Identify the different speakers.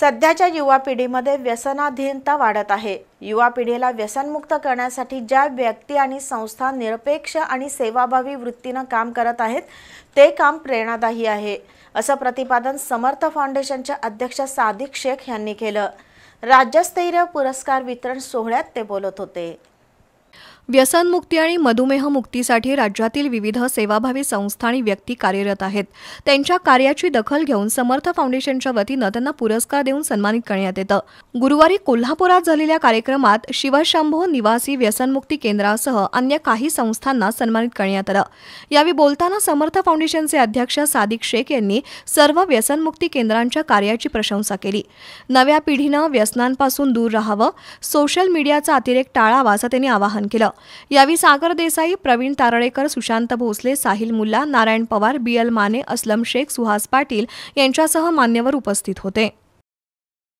Speaker 1: सध्याच्या युवा पिढीमध्ये व्यसनाधीनता वाढत आहे युवा पिढीला व्यसनमुक्त करण्यासाठी ज्या व्यक्ती आणि संस्था निरपेक्ष आणि सेवाभावी वृत्तीनं काम करत आहेत ते काम प्रेरणादायी आहे असं प्रतिपादन समर्थ फाउंडेशनच्या अध्यक्ष सादिक शेख यांनी केलं राज्यस्तरीय पुरस्कार वितरण सोहळ्यात ते बोलत होते
Speaker 2: व्यसनमुक्ती आणि मधुमेह मुक्तीसाठी राज्यातील विविध सेवाभावी संस्था आणि व्यक्ती कार्यरत आहेत त्यांच्या कार्याची दखल घेऊन समर्थ फाउंडेशनच्या वतीनं त्यांना पुरस्कार देऊन सन्मानित करण्यात येतं गुरुवारी कोल्हापुरात झालेल्या कार्यक्रमात शिवशंभो निवासी व्यसनमुक्ती केंद्रासह अन्य काही संस्थांना सन्मानित करण्यात आलं यावेळी बोलताना समर्थ फाउंडेशनचे अध्यक्ष सादिक शेख यांनी सर्व व्यसनमुक्ती केंद्रांच्या कार्याची प्रशंसा केली नव्या पिढीनं व्यसनांपासून दूर राहावं सोशल मीडियाचा अतिरेक टाळावा असं त्यांनी आवाहन केलं यावेळी सागर देसाई प्रवीण तारळेकर सुशांत भोसले साहिल
Speaker 3: मुल्ला नारायण पवार बी माने असलम शेख सुहास पाटील यांच्यासह मान्यवर उपस्थित होते